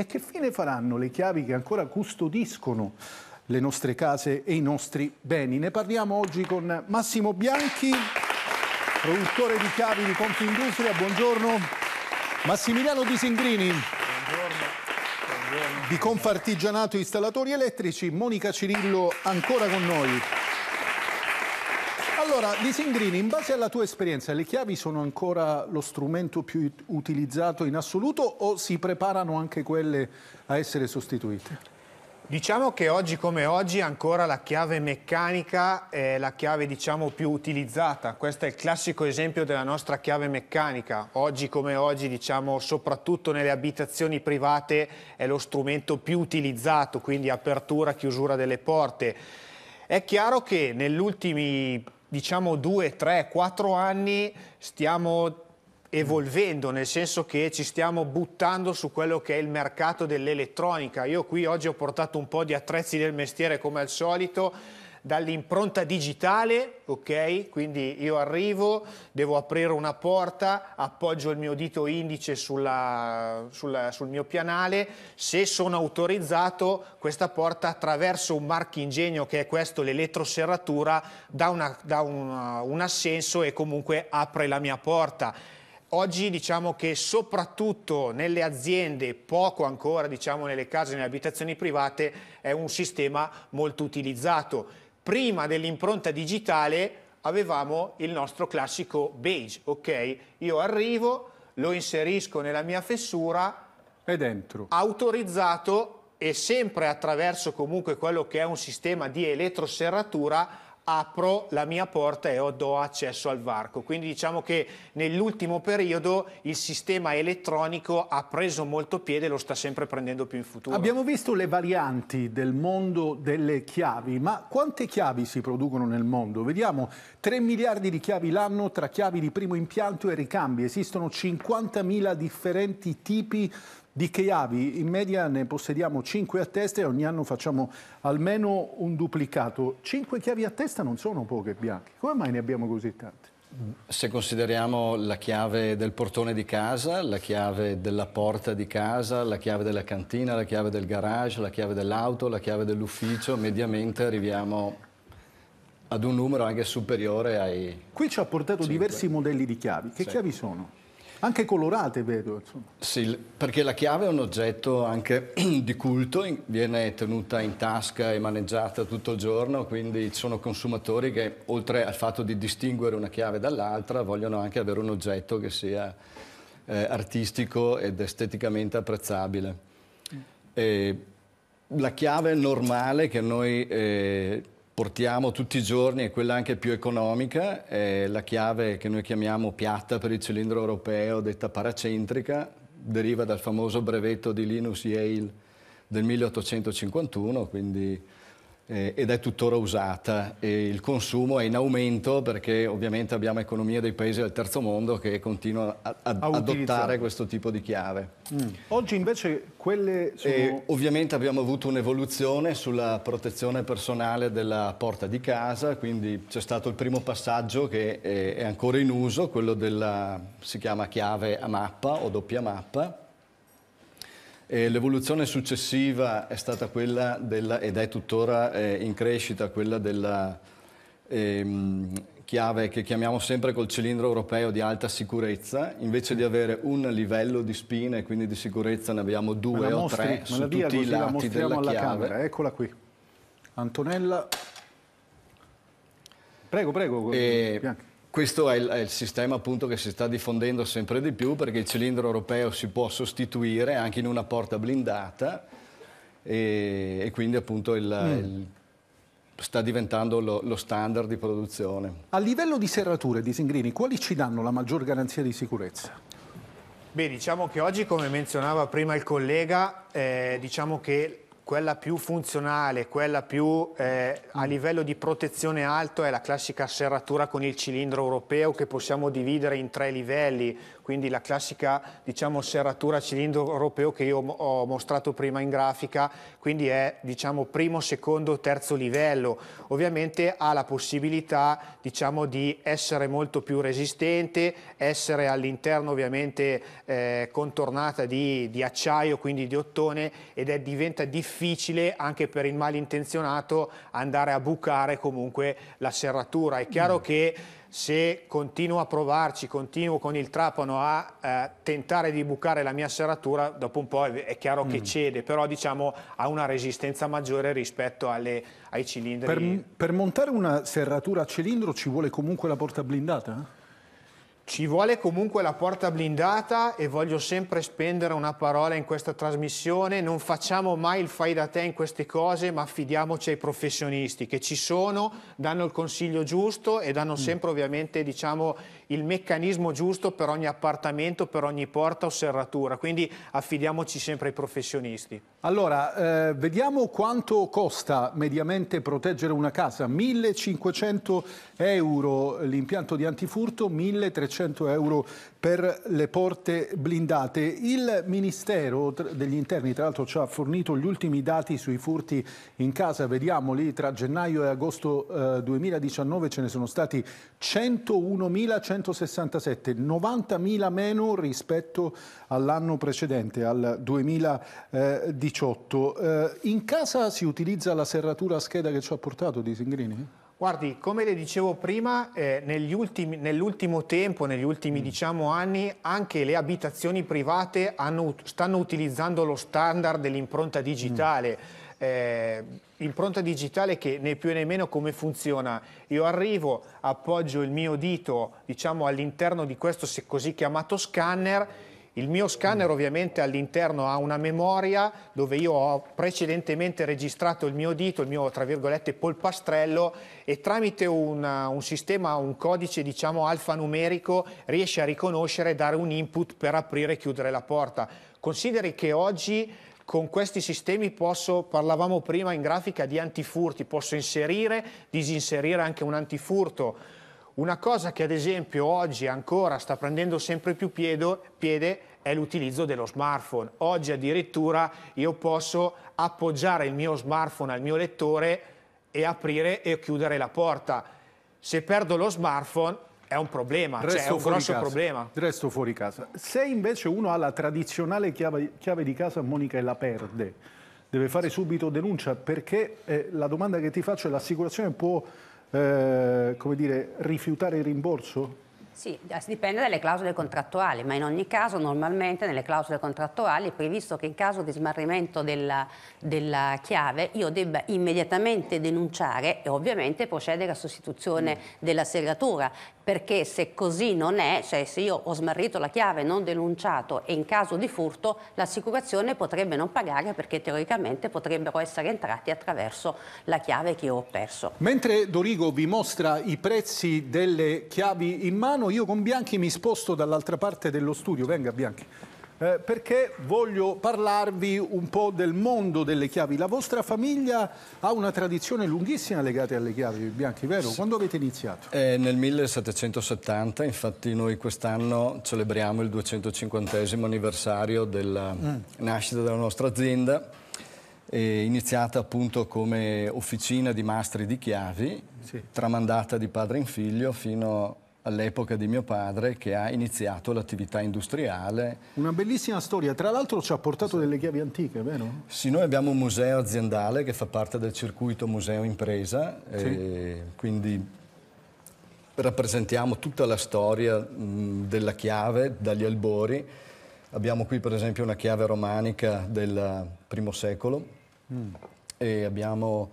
E che fine faranno le chiavi che ancora custodiscono le nostre case e i nostri beni? Ne parliamo oggi con Massimo Bianchi, produttore di chiavi di Confindustria. Buongiorno. Massimiliano Disingrini. Buongiorno. Buongiorno. Di Confartigianato Installatori Elettrici, Monica Cirillo ancora con noi. Allora, Disingrini, in base alla tua esperienza, le chiavi sono ancora lo strumento più utilizzato in assoluto o si preparano anche quelle a essere sostituite? Diciamo che oggi come oggi ancora la chiave meccanica è la chiave diciamo, più utilizzata, questo è il classico esempio della nostra chiave meccanica, oggi come oggi diciamo, soprattutto nelle abitazioni private è lo strumento più utilizzato, quindi apertura, chiusura delle porte. È chiaro che negli ultimi diciamo due, tre, quattro anni stiamo evolvendo, nel senso che ci stiamo buttando su quello che è il mercato dell'elettronica. Io qui oggi ho portato un po' di attrezzi del mestiere come al solito, dall'impronta digitale, ok? Quindi io arrivo, devo aprire una porta, appoggio il mio dito indice sulla, sulla, sul mio pianale, se sono autorizzato questa porta attraverso un marchingegno che è questo, l'elettroserratura, dà, una, dà un, un assenso e comunque apre la mia porta. Oggi diciamo che soprattutto nelle aziende, poco ancora diciamo nelle case, nelle abitazioni private, è un sistema molto utilizzato prima dell'impronta digitale avevamo il nostro classico beige, ok? Io arrivo, lo inserisco nella mia fessura. E dentro. Autorizzato e sempre attraverso comunque quello che è un sistema di elettroserratura apro la mia porta e ho, do accesso al varco. Quindi diciamo che nell'ultimo periodo il sistema elettronico ha preso molto piede e lo sta sempre prendendo più in futuro. Abbiamo visto le varianti del mondo delle chiavi, ma quante chiavi si producono nel mondo? Vediamo 3 miliardi di chiavi l'anno tra chiavi di primo impianto e ricambi. Esistono 50.000 differenti tipi di chiavi, in media ne possediamo 5 a testa e ogni anno facciamo almeno un duplicato. 5 chiavi a testa non sono poche bianche, come mai ne abbiamo così tante? Se consideriamo la chiave del portone di casa, la chiave della porta di casa, la chiave della cantina, la chiave del garage, la chiave dell'auto, la chiave dell'ufficio, mediamente arriviamo ad un numero anche superiore ai... Qui ci ha portato 5. diversi modelli di chiavi. Che sì. chiavi sono? anche colorate, vedo. Insomma. Sì, perché la chiave è un oggetto anche di culto, viene tenuta in tasca e maneggiata tutto il giorno, quindi ci sono consumatori che oltre al fatto di distinguere una chiave dall'altra vogliono anche avere un oggetto che sia eh, artistico ed esteticamente apprezzabile. Mm. E la chiave normale che noi... Eh, portiamo tutti i giorni è quella anche più economica, è la chiave che noi chiamiamo piatta per il cilindro europeo, detta paracentrica, deriva dal famoso brevetto di Linus Yale del 1851, quindi eh, ed è tuttora usata e il consumo è in aumento perché ovviamente abbiamo economie dei paesi del terzo mondo che continuano ad adottare questo tipo di chiave. Mm. Oggi invece quelle sono... E ovviamente abbiamo avuto un'evoluzione sulla protezione personale della porta di casa, quindi c'è stato il primo passaggio che è ancora in uso, quello della, si chiama chiave a mappa o doppia mappa, l'evoluzione successiva è stata quella della, ed è tuttora eh, in crescita, quella della ehm, chiave che chiamiamo sempre col cilindro europeo di alta sicurezza, invece di avere un livello di spina e quindi di sicurezza ne abbiamo due o mostri, tre su tutti i lati la della alla chiave. Camera, eccola qui. Antonella. Prego, prego. E... Bianchi. Questo è il, è il sistema appunto, che si sta diffondendo sempre di più perché il cilindro europeo si può sostituire anche in una porta blindata e, e quindi appunto il, mm. il, sta diventando lo, lo, standard di produzione. A livello di serrature, Disingrini, quali ci danno la maggior garanzia di sicurezza? Beh, diciamo che oggi, come menzionava prima il collega, eh, diciamo che quella più funzionale, quella più eh, a mm. livello di protezione alto è la classica serratura con il cilindro europeo che possiamo dividere in tre livelli, quindi la classica diciamo, serratura cilindro europeo che io ho mostrato prima in grafica, quindi è diciamo, primo, secondo, terzo livello. Ovviamente ha la possibilità diciamo, di essere molto più resistente, essere all'interno ovviamente eh, contornata di, di, acciaio, quindi di ottone, ed è, diventa difficile anche per il malintenzionato andare a bucare comunque la serratura. È chiaro mm. che se continuo a provarci, continuo con il trapano a eh, tentare di bucare la mia serratura, dopo un po' è, chiaro mm. che cede, però diciamo ha una resistenza maggiore rispetto alle, ai cilindri. Per, per montare una serratura a cilindro ci vuole comunque la porta blindata? Ci vuole comunque la porta blindata e voglio sempre spendere una parola in questa trasmissione, non facciamo mai il fai da te in queste cose, ma affidiamoci ai professionisti che ci sono, danno il consiglio giusto e danno mm. sempre ovviamente diciamo, il meccanismo giusto per ogni appartamento, per ogni porta o serratura, quindi affidiamoci sempre ai professionisti. Allora, eh, vediamo quanto costa mediamente proteggere una casa, 1500 euro l'impianto di antifurto, 1300 400 euro per le porte blindate. Il Ministero degli Interni tra l'altro ci ha fornito gli ultimi dati sui furti in casa, vediamoli, tra gennaio e agosto eh, 2019 ce ne sono stati 101.167, 90.000 meno rispetto all'anno precedente, al 2018. Eh, in casa si utilizza la serratura a scheda che ci ha portato Disingrini? Guardi, come le dicevo prima, eh, nell'ultimo tempo, negli ultimi mm. diciamo, anni, anche le abitazioni private hanno, stanno utilizzando lo standard dell'impronta digitale. Mm. Eh, impronta digitale che né più né meno come funziona. Io arrivo, appoggio il mio dito diciamo, all'interno di questo, se così chiamato, scanner il mio scanner mm. ovviamente all'interno ha una memoria dove io ho precedentemente registrato il mio dito, il mio tra virgolette polpastrello e tramite una, un sistema, un codice diciamo alfanumerico riesce a riconoscere e dare un input per aprire e chiudere la porta. Consideri che oggi con questi sistemi posso, parlavamo prima in grafica di antifurti, posso inserire, disinserire anche un antifurto. Una cosa che ad esempio oggi ancora sta prendendo sempre più piede è l'utilizzo dello smartphone. Oggi addirittura io posso appoggiare il mio smartphone al mio lettore e aprire e chiudere la porta. Se perdo lo smartphone è un problema, cioè è un grosso casa. problema. Resto fuori casa. Se invece uno ha la tradizionale chiave, chiave di casa, Monica, e la perde, deve fare subito denuncia perché eh, la domanda che ti faccio è l'assicurazione può eh, come dire, rifiutare il rimborso? Sì, eh, dipende dalle clausole contrattuali, ma in ogni caso normalmente nelle clausole contrattuali è previsto che in caso di smarrimento della, della chiave io debba immediatamente denunciare e ovviamente procedere a sostituzione mm. della serratura, perché se così non è, cioè se io ho smarrito la chiave, non denunciato e in caso di furto, l'assicurazione potrebbe non pagare perché teoricamente potrebbero essere entrati attraverso la chiave che io ho perso. Mentre Dorigo vi mostra i prezzi delle chiavi in mano, io con Bianchi mi sposto dall'altra parte dello studio. Venga Bianchi. Eh, perché voglio parlarvi un po' del mondo delle chiavi. La vostra famiglia ha una tradizione lunghissima legata alle chiavi bianchi, vero? Sì. Quando avete iniziato? È eh, nel 1770, infatti noi quest'anno celebriamo il 250 anniversario della mm. nascita della nostra azienda iniziata appunto come officina di mastri di chiavi, sì. tramandata di padre in figlio fino a all'epoca di mio padre che ha iniziato l'attività industriale. Una bellissima storia, tra l'altro ci ha portato delle chiavi antiche, vero? Sì, noi abbiamo un museo aziendale che fa parte del circuito museo impresa, sì. Eh, quindi rappresentiamo tutta la storia mh, della chiave dagli albori. Abbiamo qui per esempio una chiave romanica del primo secolo mm. e abbiamo...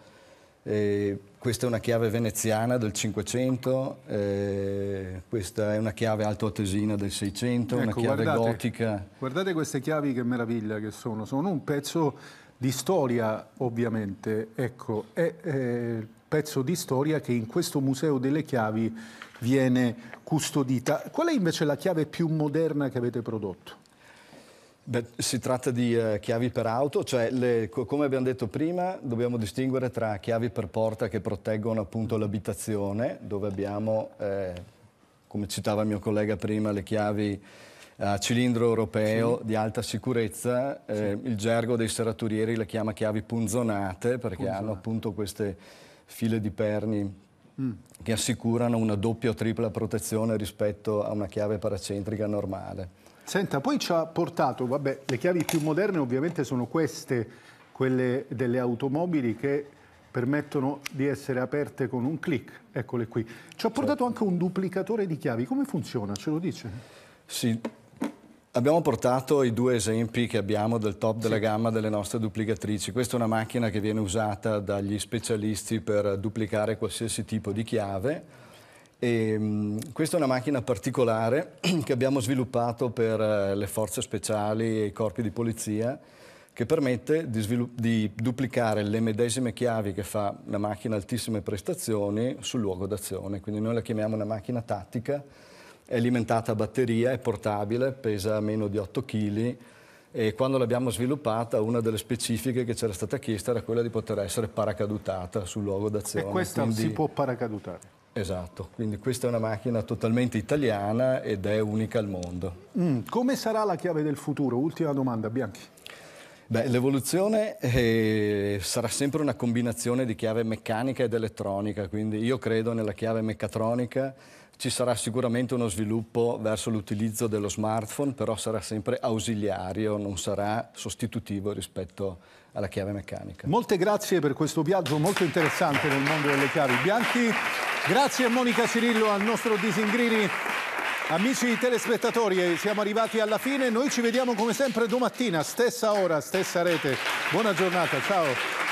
Eh, questa è una chiave veneziana del 500, eh, questa è una chiave altoatesina del 600, ecco, una chiave guardate, gotica. Guardate queste chiavi che meraviglia che sono, sono un pezzo di storia ovviamente, ecco, è il pezzo di storia che in questo museo delle chiavi viene custodita. Qual è invece la chiave più moderna che avete prodotto? Beh, si tratta di eh, chiavi per auto, cioè le, co come abbiamo detto prima dobbiamo distinguere tra chiavi per porta che proteggono appunto l'abitazione, dove abbiamo, eh, come citava il mio collega prima, le chiavi a cilindro europeo sì. di alta sicurezza, eh, sì. il gergo dei serraturieri le chiama chiavi punzonate perché punzonate. hanno appunto queste file di perni Mm. che assicurano una doppia o tripla protezione rispetto a una chiave paracentrica normale. Senta, poi ci ha portato, vabbè, le chiavi più moderne ovviamente sono queste, quelle delle automobili che permettono di essere aperte con un clic, eccole qui. Ci ha portato certo. anche un duplicatore di chiavi, come funziona? Ce lo dice? Sì, Abbiamo portato i due esempi che abbiamo del top della gamma delle nostre duplicatrici. Questa è una macchina che viene usata dagli specialisti per duplicare qualsiasi tipo di chiave e, ehm, questa è una macchina particolare che abbiamo sviluppato per eh, le forze speciali e i corpi di polizia che permette di, di duplicare le medesime chiavi che fa una macchina a altissime prestazioni sul luogo d'azione. Quindi noi la chiamiamo una macchina tattica, è alimentata a batteria, è portabile, pesa meno di 8 kg e quando l'abbiamo sviluppata una delle specifiche che c'era stata chiesta era quella di poter essere paracadutata sul luogo d'azione. E questa Quindi... si può paracadutare? Esatto, quindi questa è una macchina totalmente italiana ed è unica al mondo. Mm, come sarà la chiave del futuro? Ultima domanda, Bianchi. l'evoluzione eh, sarà sempre una combinazione di chiave meccanica ed elettronica, quindi io credo nella chiave meccatronica, ci sarà sicuramente uno sviluppo verso l'utilizzo dello smartphone, però sarà sempre ausiliario, non sarà sostitutivo rispetto alla chiave meccanica. Molte grazie per questo viaggio molto interessante nel mondo delle chiavi bianchi. Grazie a Monica Cirillo, al nostro Disingrini. Amici telespettatori, eh, siamo arrivati alla fine. Noi ci vediamo come sempre domattina, stessa ora, stessa rete. Buona giornata, ciao.